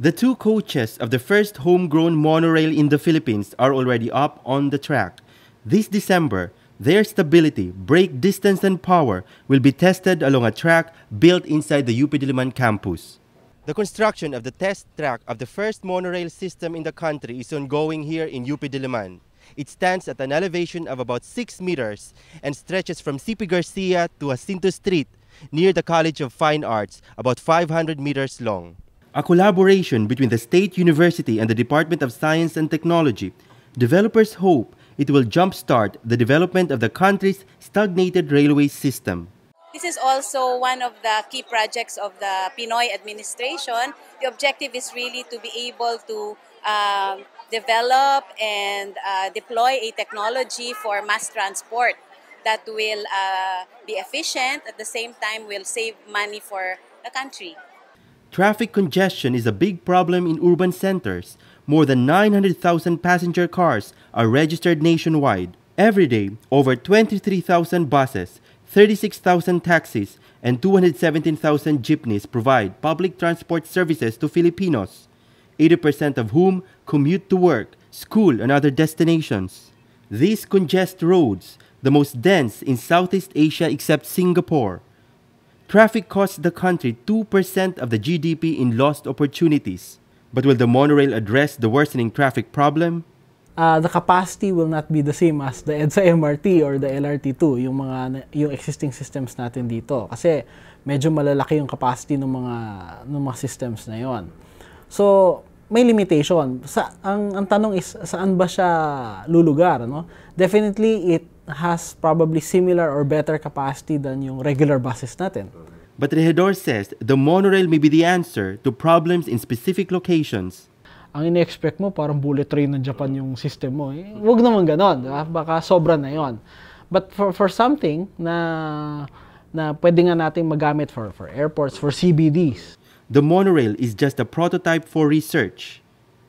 The two coaches of the first homegrown monorail in the Philippines are already up on the track. This December, their stability, brake distance, and power will be tested along a track built inside the UP Diliman campus. The construction of the test track of the first monorail system in the country is ongoing here in UP Diliman. It stands at an elevation of about 6 meters and stretches from CP Garcia to Jacinto Street near the College of Fine Arts, about 500 meters long a collaboration between the State University and the Department of Science and Technology, developers hope it will jumpstart the development of the country's stagnated railway system. This is also one of the key projects of the Pinoy administration. The objective is really to be able to um, develop and uh, deploy a technology for mass transport that will uh, be efficient at the same time will save money for the country. Traffic congestion is a big problem in urban centers. More than 900,000 passenger cars are registered nationwide. Every day, over 23,000 buses, 36,000 taxis, and 217,000 jeepneys provide public transport services to Filipinos, 80% of whom commute to work, school, and other destinations. These congest roads, the most dense in Southeast Asia except Singapore. Traffic costs the country 2% of the GDP in lost opportunities. But will the monorail address the worsening traffic problem? Uh, the capacity will not be the same as the EDSA MRT or the LRT2, yung mga yung existing systems natin dito. Kasi medyo malalaki yung capacity ng mga ng mga systems na 'yon. So, may limitation. Sa ang ang tanong is saan ba siya lulugar, no? Definitely it has probably similar or better capacity than yung regular buses natin. But Rehedor says the monorail may be the answer to problems in specific locations. Ang ini-expect mo parang bullet train ng Japan yung system mo. Eh, wag naman ganon. Diba? Baka sobra na yon. But for, for something na na pwede nga natin magamit for, for airports, for CBDs, The monorail is just a prototype for research.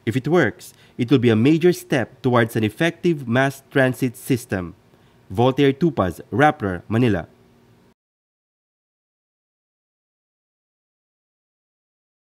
If it works, it will be a major step towards an effective mass transit system. Voltaire Tupas, Rappler, Manila.